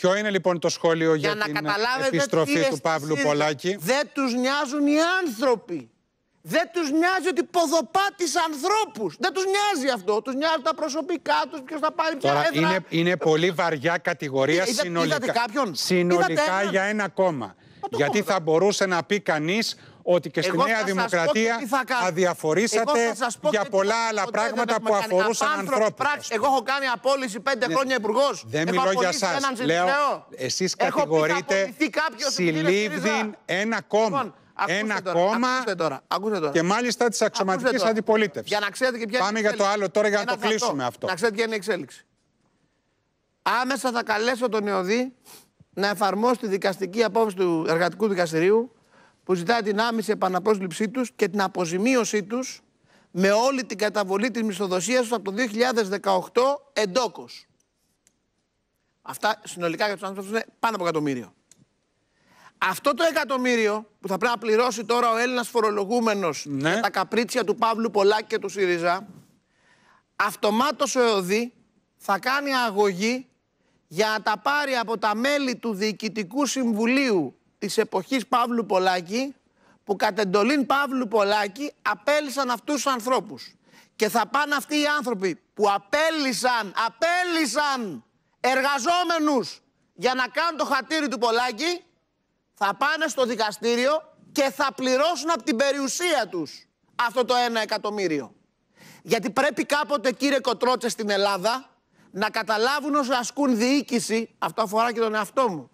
Ποιο είναι λοιπόν το σχόλιο για, για την επιστροφή του Παύλου Πολάκη. Δεν τους νοιάζουν οι άνθρωποι. Δεν τους νοιάζει ότι ποδοπάτησαν ανθρώπους. Δεν τους νοιάζει αυτό. Τους νοιάζουν τα προσωπικά τους, ποιος θα πάρει ποια έδρα. Είναι, είναι πολύ βαριά κατηγορία συνολικά, για ένα κόμμα. Γιατί θα μπορούσε να πει κανείς ότι και στη Νέα Δημοκρατία αδιαφορήσατε για πολλά άλλα πράγματα που αφορούσαν ανθρώπου. Εγώ έχω κάνει απόλυση πέντε χρόνια υπουργός. Δεν μιλώ για εσά. Λέω, εσεί κατηγορείτε συλλήβδην ένα κόμμα. Λοιπόν, ακούστε ένα τώρα, κόμμα ακούστε τώρα, ακούστε τώρα. και μάλιστα της αξιωματική αντιπολίτευσης. Για να ξέρετε και ποια Πάμε για το άλλο τώρα για να το κλείσουμε αυτό. Να ξέρετε ποια είναι η εξέλιξη. Άμεσα θα καλέσω τον Ιωδή να εφαρμόσει τη δικαστική απόφαση του εργατικού δικαστηρίου που ζητάει την άμεση επαναπρόσληψή τους και την αποζημίωσή τους με όλη την καταβολή της μισθοδοσίας τους από το 2018 εντόκο. Αυτά συνολικά για τους άνθρωπου είναι πάνω από εκατομμύριο. Αυτό το εκατομμύριο που θα πρέπει να πληρώσει τώρα ο Έλληνας φορολογούμενος ναι. τα καπρίτσια του Παύλου Πολάκη και του ΣΥΡΙΖΑ, αυτομάτως ο ΕΟΔΗ θα κάνει αγωγή για να τα πάρει από τα μέλη του Διοικητικού Συμβουλίου Της εποχής Παύλου Πολάκη που κατ' εντολήν Παύλου Πολάκη απέλησαν αυτούς τους ανθρώπους. Και θα πάνε αυτοί οι άνθρωποι που απέλησαν, απέλησαν εργαζόμενους για να κάνουν το χατήρι του Πολάκη, θα πάνε στο δικαστήριο και θα πληρώσουν από την περιουσία τους αυτό το ένα εκατομμύριο. Γιατί πρέπει κάποτε κύριε Κοτρότσε στην Ελλάδα να καταλάβουν όσοι ασκούν διοίκηση, αυτό αφορά και τον εαυτό μου,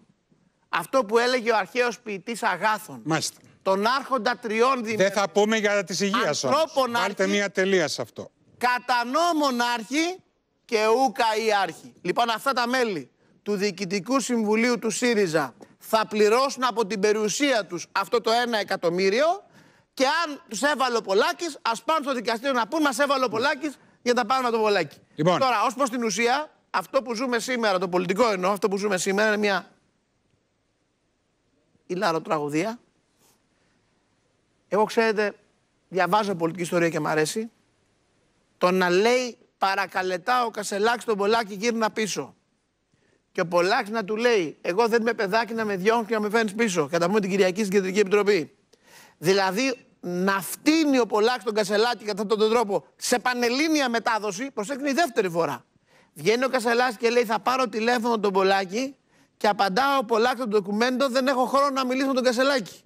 αυτό που έλεγε ο αρχαίος ποιητής Αγάθων. Μάλιστα. Τον άρχοντα τριών δημιουργών. Δεν θα πούμε για της υγείας σα. Βάλτε μια τελεία σε αυτό. Κατά νόμον άρχη και ούκα ή άρχη. Λοιπόν, αυτά τα μέλη του Διοικητικού Συμβουλίου του ΣΥΡΙΖΑ θα πληρώσουν από την περιουσία τους αυτό το ένα εκατομμύριο και αν τους έβαλε ο Πολάκης, ας πάνε στο δικαστήριο να πούν μας έβαλε ο Πολάκης για να πάρουμε το Πολάκη. Λοιπόν. Τώρα, ως προς την ουσία, αυτό που ζούμε σήμερα, το πολιτικό εννοώ, αυτό που ζούμε σήμερα είναι μια η Λάρο τραγωδία. Εγώ ξέρετε, διαβάζω πολιτική ιστορία και μ' αρέσει. Το να λέει παρακαλετά ο Κασελάκης τον Πολάκη γύρνα πίσω. Και ο Πολάκης να του λέει: Εγώ δεν είμαι παιδάκι να με διώχνει και να με φέρνεις πίσω. Κατά πούμε την Κυριακή στην Κεντρική Επιτροπή. Δηλαδή να φτύνει ο Πολάκης τον Κασελάκη κατά αυτόν τον τρόπο σε πανελλήνια μετάδοση, προσέχνει η δεύτερη φορά. Βγαίνει ο Κασελάκης και λέει: Θα πάρω τηλέφωνο τον Πολάκη και απαντάω πολλά το ντοκουμέντο, δεν έχω χρόνο να μιλήσω με τον Κασελάκη.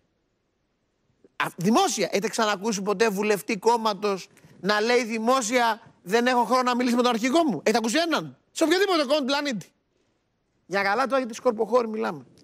δημόσια. Έχετε ξανακούσει ποτέ βουλευτή κόμματος να λέει δημόσια δεν έχω χρόνο να μιλήσω με τον αρχηγό μου. Έχετε ακούσει έναν. Σε οποιοδήποτε κόμμα του πλανήτη. Για καλά τώρα για τη σκορποχώρη μιλάμε.